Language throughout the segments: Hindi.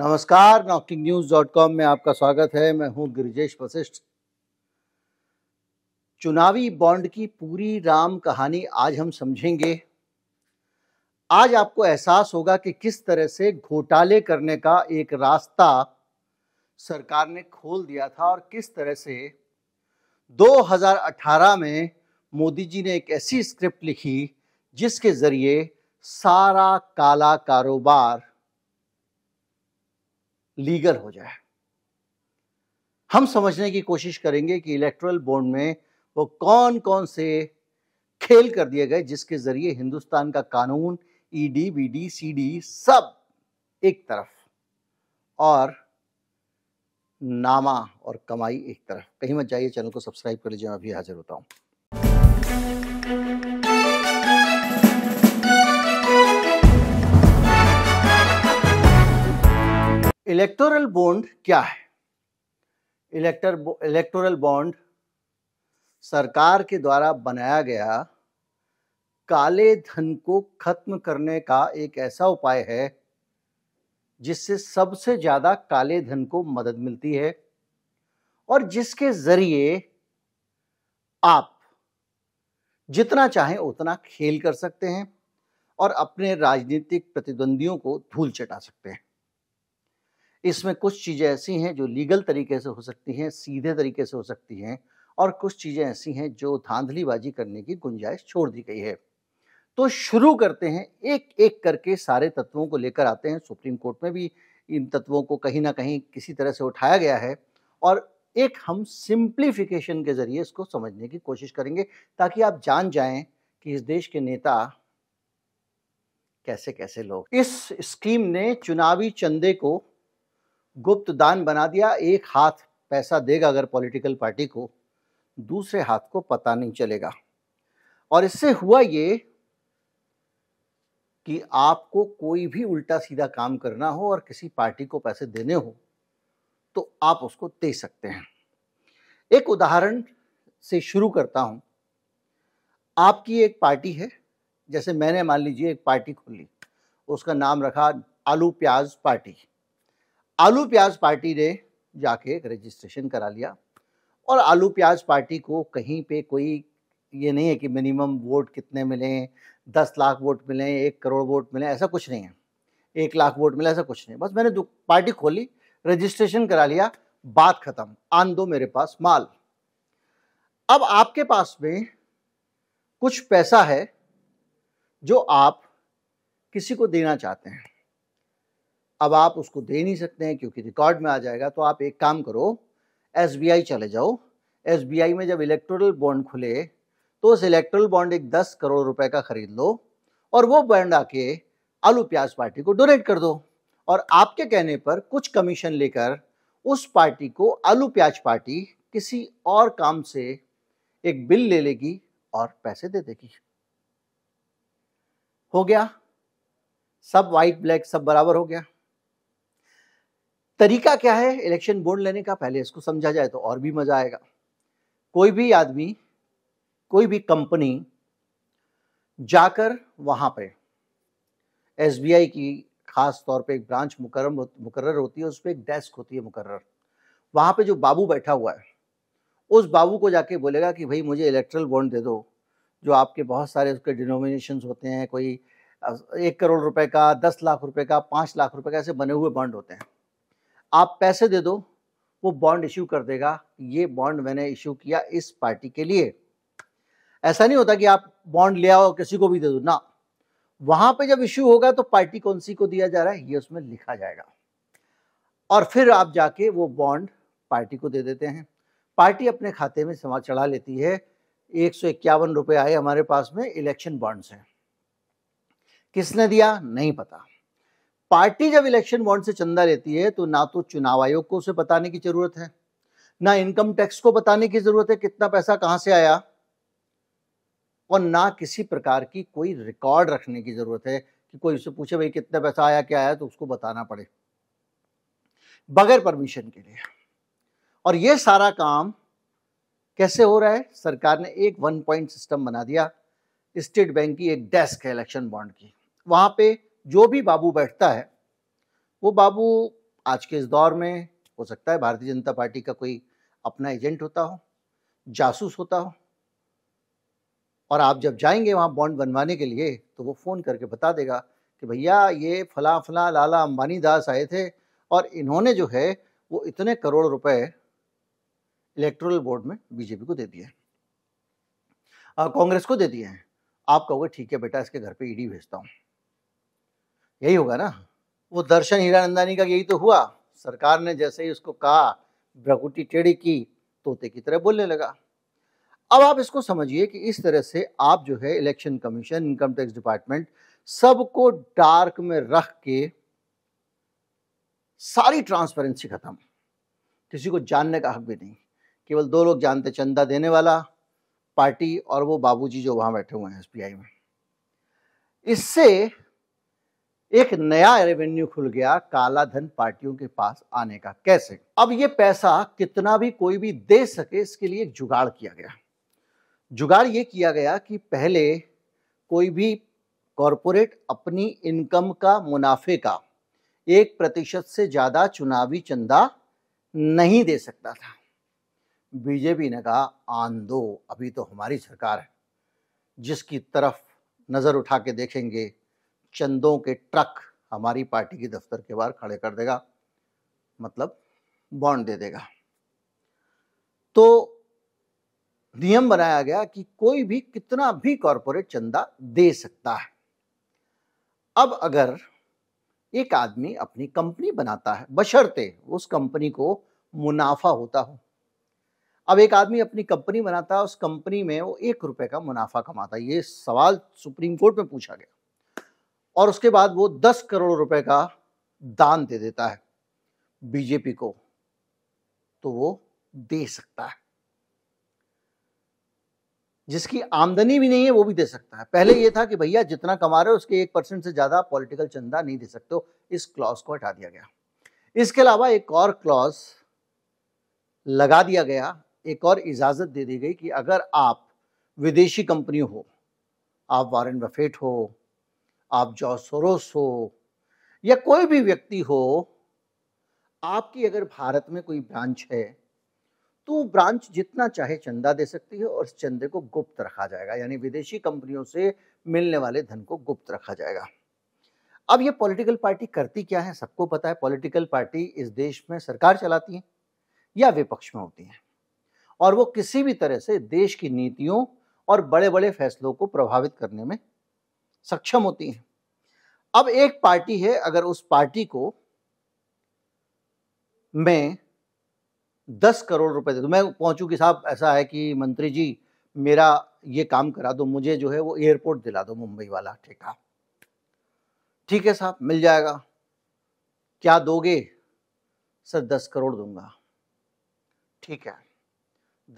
नमस्कार नॉकिंग न्यूज डॉट कॉम में आपका स्वागत है मैं हूं गिरिजेश वशिष्ठ चुनावी बॉन्ड की पूरी राम कहानी आज हम समझेंगे आज आपको एहसास होगा कि किस तरह से घोटाले करने का एक रास्ता सरकार ने खोल दिया था और किस तरह से 2018 में मोदी जी ने एक ऐसी स्क्रिप्ट लिखी जिसके ज़रिए सारा काला कारोबार लीगल हो जाए हम समझने की कोशिश करेंगे कि इलेक्ट्रल बोर्ड में वो कौन कौन से खेल कर दिए गए जिसके जरिए हिंदुस्तान का कानून ईडी बीडी सीडी सब एक तरफ और नामा और कमाई एक तरफ कहीं मत जाइए चैनल को सब्सक्राइब कर लीजिए मैं अभी हाजिर होता हूं इलेक्टोरल बॉन्ड क्या है इलेक्टर इलेक्टोरल बॉन्ड सरकार के द्वारा बनाया गया काले धन को खत्म करने का एक ऐसा उपाय है जिससे सबसे ज़्यादा काले धन को मदद मिलती है और जिसके ज़रिए आप जितना चाहें उतना खेल कर सकते हैं और अपने राजनीतिक प्रतिद्वंदियों को धूल चटा सकते हैं इसमें कुछ चीज़ें ऐसी हैं जो लीगल तरीके से हो सकती हैं सीधे तरीके से हो सकती हैं और कुछ चीज़ें ऐसी हैं जो धांधलीबाजी करने की गुंजाइश छोड़ दी गई है तो शुरू करते हैं एक एक करके सारे तत्वों को लेकर आते हैं सुप्रीम कोर्ट में भी इन तत्वों को कहीं ना कहीं किसी तरह से उठाया गया है और एक हम सिंप्लीफिकेशन के ज़रिए इसको समझने की कोशिश करेंगे ताकि आप जान जाएं कि इस देश के नेता कैसे कैसे लोग इस स्कीम ने चुनावी चंदे को गुप्त दान बना दिया एक हाथ पैसा देगा अगर पॉलिटिकल पार्टी को दूसरे हाथ को पता नहीं चलेगा और इससे हुआ ये कि आपको कोई भी उल्टा सीधा काम करना हो और किसी पार्टी को पैसे देने हो तो आप उसको दे सकते हैं एक उदाहरण से शुरू करता हूं आपकी एक पार्टी है जैसे मैंने मान लीजिए एक पार्टी खोली उसका नाम रखा आलू प्याज पार्टी आलू प्याज पार्टी ने जाके रजिस्ट्रेशन करा लिया और आलू प्याज पार्टी को कहीं पे कोई ये नहीं है कि मिनिमम वोट कितने मिले दस लाख वोट मिले एक करोड़ वोट मिले ऐसा कुछ नहीं है एक लाख वोट मिले ऐसा कुछ नहीं बस मैंने पार्टी खोली रजिस्ट्रेशन करा लिया बात खत्म आन दो मेरे पास माल अब आपके पास में कुछ पैसा है जो आप किसी को देना चाहते हैं अब आप उसको दे नहीं सकते हैं क्योंकि रिकॉर्ड में आ जाएगा तो आप एक काम करो एस चले जाओ एस में जब इलेक्ट्रल बॉन्ड खुले तो उस इलेक्ट्रल बॉन्ड एक दस करोड़ रुपए का खरीद लो और वो बॉन्ड आके आलू प्याज पार्टी को डोनेट कर दो और आपके कहने पर कुछ कमीशन लेकर उस पार्टी को आलू प्याज पार्टी किसी और काम से एक बिल ले लेगी और पैसे दे देगी हो गया सब वाइट ब्लैक सब बराबर हो गया तरीका क्या है इलेक्शन बोर्ड लेने का पहले इसको समझा जाए तो और भी मज़ा आएगा कोई भी आदमी कोई भी कंपनी जाकर वहाँ पे एस की खास तौर पे एक ब्रांच मुकर मुकर्र होती है उस पर एक डेस्क होती है मुकर्र वहाँ पे जो बाबू बैठा हुआ है उस बाबू को जाके बोलेगा कि भाई मुझे इलेक्ट्रल बॉन्ड दे दो जो आपके बहुत सारे उसके डिनोमिनेशन होते हैं कोई एक करोड़ रुपए का दस लाख रुपए का पाँच लाख रुपए का ऐसे बने हुए बॉन्ड होते हैं आप पैसे दे दो वो बॉन्ड इशू कर देगा ये बॉन्ड मैंने इशू किया इस पार्टी के लिए ऐसा नहीं होता कि आप बॉन्ड ले आओ किसी को भी दे दो ना वहां पे जब इश्यू होगा तो पार्टी कौन सी को दिया जा रहा है ये उसमें लिखा जाएगा और फिर आप जाके वो बॉन्ड पार्टी को दे देते हैं पार्टी अपने खाते में समा चढ़ा लेती है एक सौ इक्यावन रुपये आए हमारे पास में इलेक्शन बॉन्ड्स हैं किसने दिया नहीं पता पार्टी जब इलेक्शन बॉन्ड से चंदा लेती है तो ना तो चुनाव आयोग को उसे बताने की जरूरत है ना इनकम टैक्स को बताने की जरूरत है कितना पैसा कहां से आया और ना किसी प्रकार की कोई रिकॉर्ड रखने की जरूरत है कि कोई उसे पूछे भाई कितना पैसा आया क्या आया तो उसको बताना पड़े बगैर परमिशन के लिए और यह सारा काम कैसे हो रहा है सरकार ने एक वन पॉइंट सिस्टम बना दिया स्टेट बैंक की एक डेस्क है इलेक्शन बॉन्ड की वहां पे जो भी बाबू बैठता है वो बाबू आज के इस दौर में हो सकता है भारतीय जनता पार्टी का कोई अपना एजेंट होता हो जासूस होता हो और आप जब जाएंगे वहाँ बॉन्ड बनवाने के लिए तो वो फ़ोन करके बता देगा कि भैया ये फला फला लाला अंबानी दास आए थे और इन्होंने जो है वो इतने करोड़ रुपए इलेक्ट्रल बोर्ड में बीजेपी को दे दिए हैं कांग्रेस को दे दिए हैं आप कहोगे ठीक है बेटा इसके घर पे ईडी भेजता हूँ यही होगा ना वो दर्शन हीरानंदानी का यही तो हुआ सरकार ने जैसे ही उसको कहा भ्रकुटी टेढ़ी की तोते की तरह बोलने लगा अब आप इसको समझिए कि इस तरह से आप जो है election commission income tax department सबको डार्क में रख के सारी ट्रांसपेरेंसी खत्म किसी को जानने का हक भी नहीं केवल दो लोग जानते चंदा देने वाला पार्टी और वो बाबूजी जो वहां बैठे हुए हैं एसबीआई में इससे एक नया रेवेन्यू खुल गया काला धन पार्टियों के पास आने का कैसे अब ये पैसा कितना भी कोई भी दे सके इसके लिए एक जुगाड़ किया गया जुगाड़ ये किया गया कि पहले कोई भी कॉरपोरेट अपनी इनकम का मुनाफे का एक प्रतिशत से ज़्यादा चुनावी चंदा नहीं दे सकता था बीजेपी ने कहा आन दो अभी तो हमारी सरकार है जिसकी तरफ नज़र उठा के देखेंगे चंदों के ट्रक हमारी पार्टी के दफ्तर के बाहर खड़े कर देगा मतलब बॉन्ड दे देगा तो नियम बनाया गया कि कोई भी कितना भी कॉरपोरेट चंदा दे सकता है अब अगर एक आदमी अपनी कंपनी बनाता है बशर्ते उस कंपनी को मुनाफा होता हो अब एक आदमी अपनी कंपनी बनाता है उस कंपनी में वो एक रुपए का मुनाफा कमाता है ये सवाल सुप्रीम कोर्ट में पूछा गया और उसके बाद वो दस करोड़ रुपए का दान दे देता है बीजेपी को तो वो दे सकता है जिसकी आमदनी भी नहीं है वो भी दे सकता है पहले ये था कि भैया जितना कमा रहे हो उसके एक परसेंट से ज़्यादा पॉलिटिकल चंदा नहीं दे सकते हो इस क्लॉज को हटा दिया गया इसके अलावा एक और क्लॉज लगा दिया गया एक और इजाज़त दे दी गई कि अगर आप विदेशी कंपनी हो आप वारेन बफेट हो आप जॉ सोरोस हो या कोई भी व्यक्ति हो आपकी अगर भारत में कोई ब्रांच है तो ब्रांच जितना चाहे चंदा दे सकती है और इस चंदे को गुप्त रखा जाएगा यानी विदेशी कंपनियों से मिलने वाले धन को गुप्त रखा जाएगा अब ये पॉलिटिकल पार्टी करती क्या है सबको पता है पॉलिटिकल पार्टी इस देश में सरकार चलाती है या विपक्ष में होती है और वो किसी भी तरह से देश की नीतियों और बड़े बड़े फैसलों को प्रभावित करने में सक्षम होती हैं अब एक पार्टी है अगर उस पार्टी को मैं दस करोड़ रुपए दे दूँ मैं पहुंचू कि साहब ऐसा है कि मंत्री जी मेरा ये काम करा दो मुझे जो है वो एयरपोर्ट दिला दो मुंबई वाला ठेका ठीक है साहब मिल जाएगा क्या दोगे सर दस करोड़ दूंगा ठीक है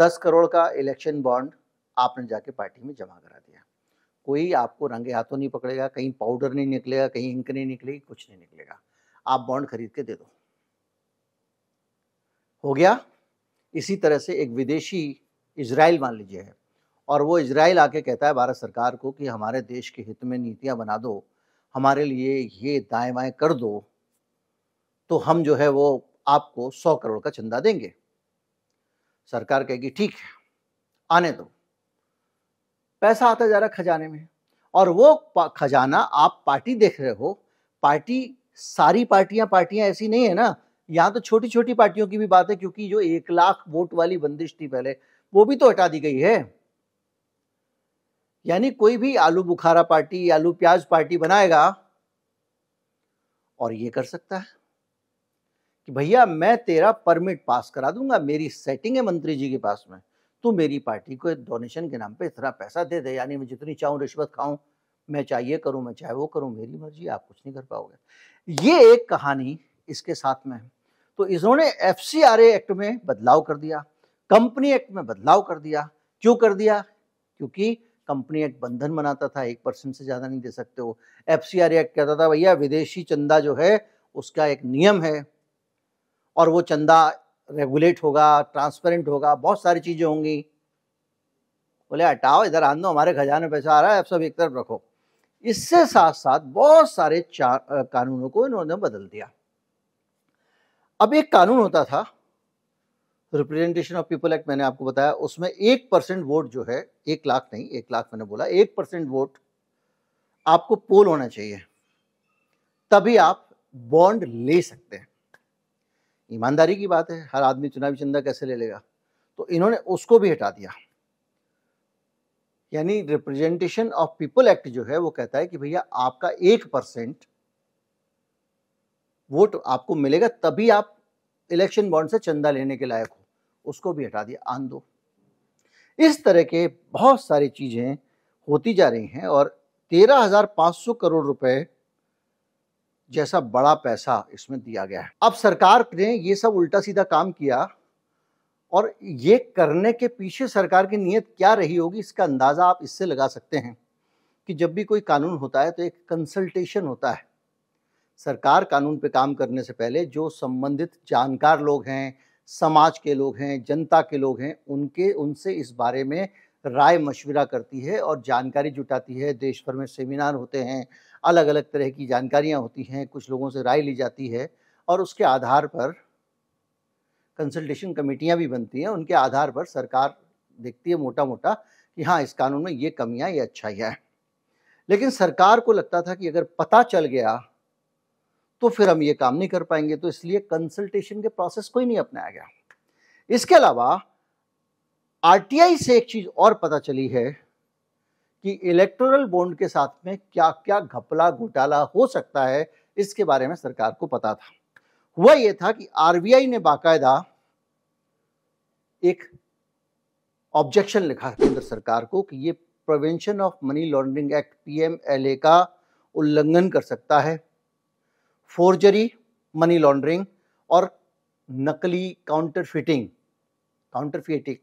दस करोड़ का इलेक्शन बॉन्ड आपने जाके पार्टी में जमा करा दिया कोई आपको रंगे हाथों नहीं पकड़ेगा कहीं पाउडर नहीं निकलेगा कहीं इंक नहीं निकलेगी कुछ नहीं निकलेगा आप बॉन्ड खरीद के दे दो हो गया इसी तरह से एक विदेशी इसराइल मान लीजिए है और वो इसराइल आके कहता है भारत सरकार को कि हमारे देश के हित में नीतियाँ बना दो हमारे लिए ये दाएँ बाएँ कर दो तो हम जो है वो आपको सौ करोड़ का चंदा देंगे सरकार कहेगी ठीक है आने दो पैसा आता जा रहा खजाने में और वो खजाना आप पार्टी देख रहे हो पार्टी सारी पार्टियां पार्टियां ऐसी नहीं है ना यहाँ तो छोटी छोटी पार्टियों की भी बात है क्योंकि जो एक लाख वोट वाली बंदिश थी पहले वो भी तो हटा दी गई है यानी कोई भी आलू बुखारा पार्टी आलू प्याज पार्टी बनाएगा और ये कर सकता है कि भैया मैं तेरा परमिट पास करा दूंगा मेरी सेटिंग है मंत्री जी के पास में तू तो मेरी पार्टी को डोनेशन के नाम पे इतना पैसा दे दे यानी मैं जितनी चाहूँ रिश्वत खाऊं मैं चाहिए करूँ मैं चाहे वो करूँ मेरी मर्जी आप कुछ नहीं कर पाओगे ये एक कहानी इसके साथ में है तो इन्होंने एफ एक्ट में बदलाव कर दिया कंपनी एक्ट में बदलाव कर दिया क्यों कर दिया क्योंकि कंपनी एक्ट बंधन बनाता था एक परसेंट से ज़्यादा नहीं दे सकते हो एफ एक्ट कहता था भैया विदेशी चंदा जो है उसका एक नियम है और वो चंदा रेगुलेट होगा ट्रांसपेरेंट होगा बहुत सारी चीज़ें होंगी बोले हटाओ इधर आन दो हमारे खजाने पैसा आ रहा है आप सब एक तरफ रखो इससे साथ साथ बहुत सारे चार कानूनों को इन्होंने बदल दिया अब एक कानून होता था रिप्रेजेंटेशन ऑफ पीपल एक्ट मैंने आपको बताया उसमें एक परसेंट वोट जो है एक लाख नहीं एक लाख मैंने बोला एक परसेंट वोट आपको पोल होना चाहिए तभी आप बॉन्ड ले सकते हैं ईमानदारी की बात है हर आदमी चुनावी चंदा कैसे ले लेगा तो इन्होंने उसको भी हटा दिया यानी रिप्रेजेंटेशन ऑफ पीपल एक्ट जो है वो कहता है कि भैया आपका एक परसेंट वोट आपको मिलेगा तभी आप इलेक्शन बॉन्ड से चंदा लेने के लायक हो उसको भी हटा दिया आन दो इस तरह के बहुत सारी चीज़ें होती जा रही हैं और 13,500 करोड़ रुपए जैसा बड़ा पैसा इसमें दिया गया है अब सरकार ने ये सब उल्टा सीधा काम किया और ये करने के पीछे सरकार की नीयत क्या रही होगी इसका अंदाज़ा आप इससे लगा सकते हैं कि जब भी कोई कानून होता है तो एक कंसल्टेशन होता है सरकार कानून पे काम करने से पहले जो संबंधित जानकार लोग हैं समाज के लोग हैं जनता के लोग हैं उनके उनसे इस बारे में राय मशविरा करती है और जानकारी जुटाती है देश भर में सेमिनार होते हैं अलग अलग तरह की जानकारियाँ होती हैं कुछ लोगों से राय ली जाती है और उसके आधार पर कंसल्टेशन कमेटियाँ भी बनती हैं उनके आधार पर सरकार देखती है मोटा मोटा कि हाँ इस कानून में ये कमियाँ ये अच्छाइयाँ हैं लेकिन सरकार को लगता था कि अगर पता चल गया तो फिर हम ये काम नहीं कर पाएंगे तो इसलिए कंसल्टेशन के प्रोसेस को ही नहीं अपनाया गया इसके अलावा आरटीआई से एक चीज़ और पता चली है कि इलेक्टोरल बॉन्ड के साथ में क्या क्या घपला घोटाला हो सकता है इसके बारे में सरकार को पता था हुआ यह था कि आरबीआई ने बाकायदा एक ऑब्जेक्शन लिखा केंद्र सरकार को कि ये prevention of money laundering act PMLA का उल्लंघन कर सकता है फोर्जरी मनी लॉन्ड्रिंग और नकली काउंटरफिटिंग काउंटरफिटिंग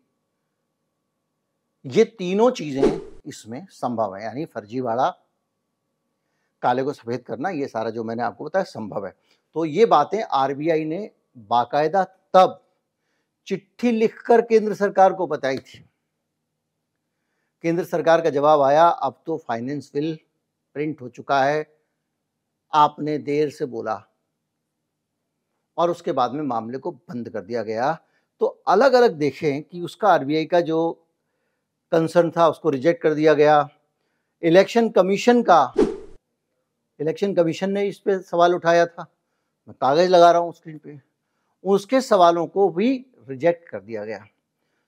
ये तीनों चीज़ें इसमें संभव है यानी फर्जीवाड़ा काले को सफ़ेद करना ये सारा जो मैंने आपको बताया संभव है तो ये बातें आरबीआई ने बाकायदा तब चिट्ठी लिखकर केंद्र सरकार को बताई थी केंद्र सरकार का जवाब आया अब तो फाइनेंस बिल प्रिंट हो चुका है आपने देर से बोला और उसके बाद में मामले को बंद कर दिया गया तो अलग अलग देखें कि उसका आरबीआई का जो कंसर्न था उसको रिजेक्ट कर दिया गया इलेक्शन कमीशन का इलेक्शन कमीशन ने इस पर सवाल उठाया था मैं कागज़ लगा रहा हूँ स्क्रीन पे उसके सवालों को भी रिजेक्ट कर दिया गया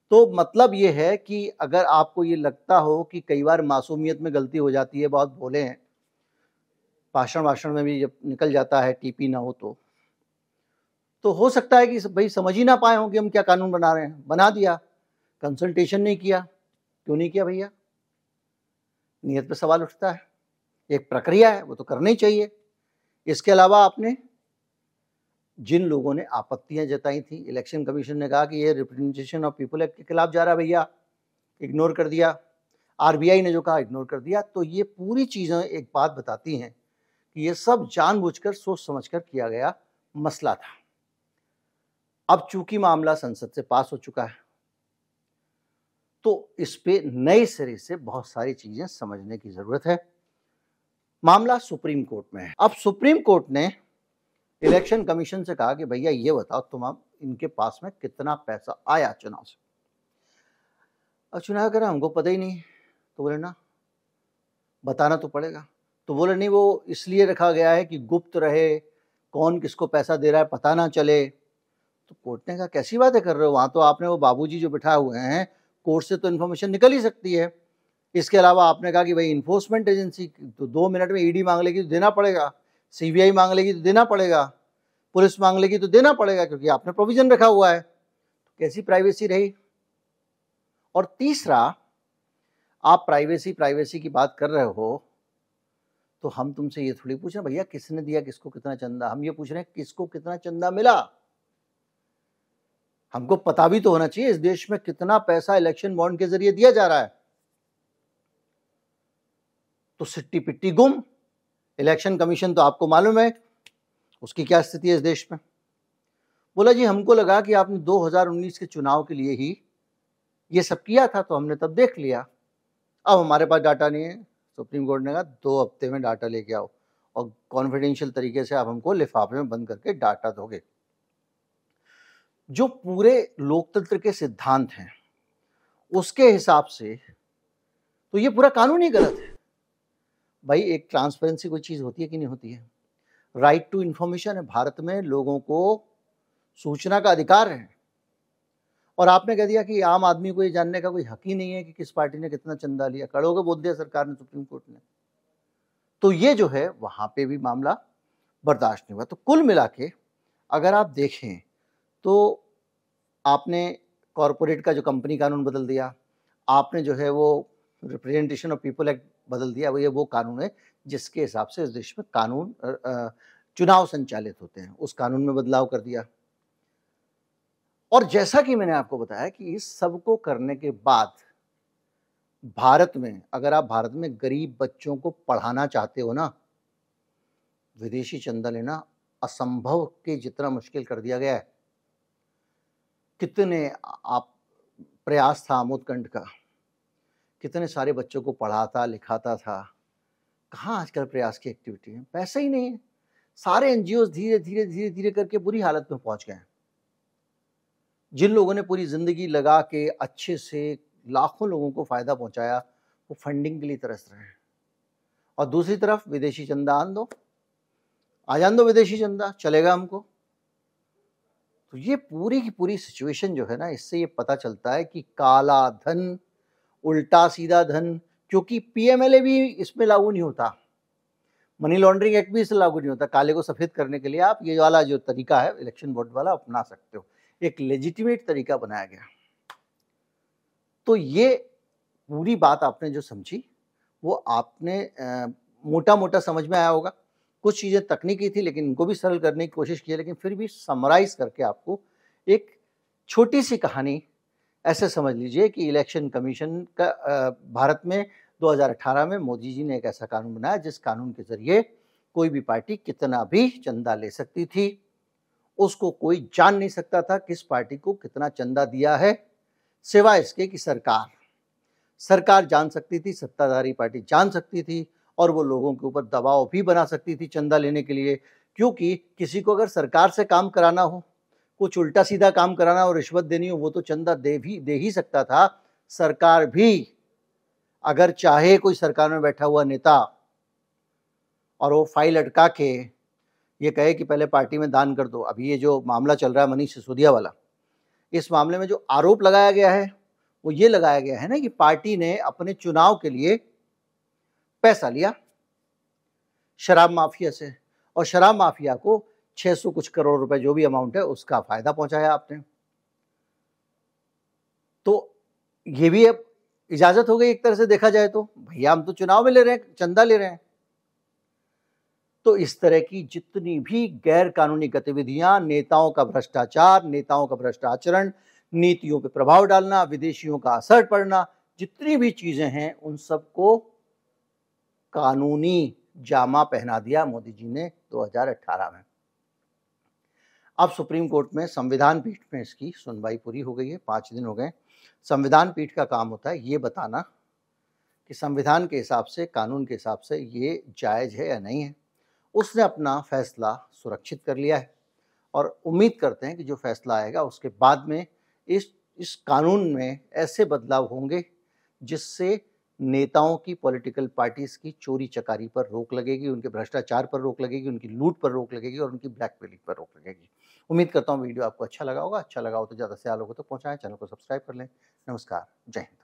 तो मतलब ये है कि अगर आपको ये लगता हो कि कई बार मासूमियत में गलती हो जाती है बहुत भोले हैं भाषण वाषण में भी जब निकल जाता है टीपी ना हो तो तो हो सकता है कि भाई समझ ही ना पाए हो कि हम क्या कानून बना रहे हैं बना दिया कंसल्टेशन नहीं किया क्यों नहीं किया भैया नीयत पे सवाल उठता है एक प्रक्रिया है वो तो करना ही चाहिए इसके अलावा आपने जिन लोगों ने आपत्तियां जताई थी इलेक्शन कमीशन ने कहा कि ये रिप्रेजेंटेशन ऑफ पीपल एक्ट के खिलाफ जा रहा है भैया इग्नोर कर दिया आरबीआई ने जो कहा इग्नोर कर दिया तो ये पूरी चीज़ें एक बात बताती हैं कि ये सब जानबूझकर सोच समझकर किया गया मसला था अब चूंकि मामला संसद से पास हो चुका है तो इस पे नए सिरे से बहुत सारी चीजें समझने की जरूरत है मामला सुप्रीम कोर्ट में है अब सुप्रीम कोर्ट ने इलेक्शन कमीशन से कहा कि भैया ये बताओ तुम अब इनके पास में कितना पैसा आया चुनाव से अब चुनाव करा हमको पता ही नहीं तो बोले ना बताना तो पड़ेगा तो बोले नहीं वो इसलिए रखा गया है कि गुप्त रहे कौन किसको पैसा दे रहा है पता ना चले तो कोर्ट ने कहा कैसी बातें कर रहे हो वहां तो आपने वो बाबूजी जो बिठाए हुए हैं कोर्ट से तो इन्फॉर्मेशन निकल ही सकती है इसके अलावा आपने कहा कि भाई इन्फोर्समेंट एजेंसी तो दो मिनट में ईडी e मांग लेगी तो देना पड़ेगा सीबीआई मांग लेगी तो देना पड़ेगा पुलिस मांग लेगी तो देना पड़ेगा क्योंकि आपने प्रोविजन रखा हुआ है तो कैसी प्राइवेसी रही और तीसरा आप प्राइवेसी प्राइवेसी की बात कर रहे हो तो हम तुमसे ये थोड़ी पूछ रहे भैया किसने दिया किसको कितना चंदा हम ये पूछ रहे हैं किसको कितना चंदा मिला हमको पता भी तो होना चाहिए इस देश में कितना पैसा इलेक्शन बॉन्ड के जरिए दिया जा रहा है तो सिट्टी पिट्टी गुम इलेक्शन कमीशन तो आपको मालूम है उसकी क्या स्थिति है इस देश में बोला जी हमको लगा कि आपने 2019 के चुनाव के लिए ही ये सब किया था तो हमने तब देख लिया अब हमारे पास डाटा नहीं है सुप्रीम कोर्ट ने कहा दो हफ्ते में डाटा लेके आओ और कॉन्फिडेंशियल तरीके से आप हमको लिफाफे में बंद करके डाटा दोगे जो पूरे लोकतंत्र के सिद्धांत हैं उसके हिसाब से तो ये पूरा कानून ही गलत है भाई एक ट्रांसपेरेंसी कोई चीज़ होती है कि नहीं होती है राइट टू इंफॉर्मेशन है भारत में लोगों को सूचना का अधिकार है और आपने कह दिया कि आम आदमी को ये जानने का कोई हक ही नहीं है कि किस पार्टी ने कितना चंदा लिया कड़ोगे बोल दिया सरकार ने सुप्रीम कोर्ट ने तो ये जो है वहां पे भी मामला बर्दाश्त नहीं हुआ तो कुल मिला के अगर आप देखें तो आपने कॉरपोरेट का जो कंपनी कानून बदल दिया आपने जो है वो रिप्रेजेंटेशन ऑफ पीपल एक्ट बदल दिया वो ये वो कानून है जिसके हिसाब से इस देश में कानून चुनाव संचालित होते हैं उस कानून में बदलाव कर दिया और जैसा कि मैंने आपको बताया कि इस सब को करने के बाद भारत में अगर आप भारत में गरीब बच्चों को पढ़ाना चाहते हो ना विदेशी चंदा लेना असंभव के जितना मुश्किल कर दिया गया है कितने आप प्रयास था आमोदकंड का कितने सारे बच्चों को पढ़ाता लिखाता था कहाँ आजकल प्रयास की एक्टिविटी है पैसा ही नहीं है सारे एन धीरे धीरे धीरे धीरे करके बुरी हालत में पहुंच गए जिन लोगों ने पूरी ज़िंदगी लगा के अच्छे से लाखों लोगों को फ़ायदा पहुँचाया वो फंडिंग के लिए तरस रहे हैं और दूसरी तरफ विदेशी चंदा आन दो आ जान दो विदेशी चंदा चलेगा हमको तो ये पूरी की पूरी सिचुएशन जो है ना इससे ये पता चलता है कि काला धन उल्टा सीधा धन क्योंकि पीएमएलए भी इसमें लागू नहीं होता मनी लॉन्ड्रिंग एक्ट भी इससे लागू नहीं होता काले को सफ़ेद करने के लिए आप ये वाला जो तरीका है इलेक्शन बोर्ड वाला अपना सकते हो एक लेजिटिमेट तरीका बनाया गया तो ये पूरी बात आपने जो समझी वो आपने आ, मोटा मोटा समझ में आया होगा कुछ चीज़ें तकनीकी थी लेकिन इनको भी सरल करने की कोशिश की है लेकिन फिर भी समराइज़ करके आपको एक छोटी सी कहानी ऐसे समझ लीजिए कि इलेक्शन कमीशन का भारत में 2018 में मोदी जी ने एक ऐसा कानून बनाया जिस कानून के ज़रिए कोई भी पार्टी कितना भी चंदा ले सकती थी उसको कोई जान नहीं सकता था किस पार्टी को कितना चंदा दिया है सिवाय इसके कि सरकार सरकार जान सकती थी सत्ताधारी पार्टी जान सकती थी और वो लोगों के ऊपर दबाव भी बना सकती थी चंदा लेने के लिए क्योंकि किसी को अगर सरकार से काम कराना हो कुछ उल्टा सीधा काम कराना हो रिश्वत देनी हो वो तो चंदा दे भी दे ही सकता था सरकार भी अगर चाहे कोई सरकार में बैठा हुआ नेता और वो फाइल अटका के ये कहे कि पहले पार्टी में दान कर दो अभी ये जो मामला चल रहा है मनीष सिसोदिया वाला इस मामले में जो आरोप लगाया गया है वो ये लगाया गया है ना कि पार्टी ने अपने चुनाव के लिए पैसा लिया शराब माफिया से और शराब माफिया को 600 कुछ करोड़ रुपए जो भी अमाउंट है उसका फायदा पहुंचाया आपने तो ये भी अब इजाजत हो गई एक तरह से देखा जाए तो भैया हम तो चुनाव में ले रहे हैं चंदा ले रहे हैं तो इस तरह की जितनी भी गैर कानूनी गतिविधियां नेताओं का भ्रष्टाचार नेताओं का भ्रष्टाचरण नीतियों पर प्रभाव डालना विदेशियों का असर पड़ना जितनी भी चीजें हैं उन सबको कानूनी जामा पहना दिया मोदी जी ने 2018 में अब सुप्रीम कोर्ट में संविधान पीठ में इसकी सुनवाई पूरी हो गई है पाँच दिन हो गए संविधान पीठ का काम होता है ये बताना कि संविधान के हिसाब से कानून के हिसाब से ये जायज़ है या नहीं है उसने अपना फैसला सुरक्षित कर लिया है और उम्मीद करते हैं कि जो फैसला आएगा उसके बाद में इस इस कानून में ऐसे बदलाव होंगे जिससे नेताओं की पॉलिटिकल पार्टीज की चोरी चकारी पर रोक लगेगी उनके भ्रष्टाचार पर रोक लगेगी उनकी लूट पर रोक लगेगी और उनकी ब्लैकमेलिंग पर रोक लगेगी उम्मीद करता हूँ वीडियो आपको अच्छा लगा होगा अच्छा लगा हो तो ज़्यादा से ज़्यादा लोगों तक तो पहुँचाएं चैनल को सब्सक्राइब कर लें नमस्कार जय हिंद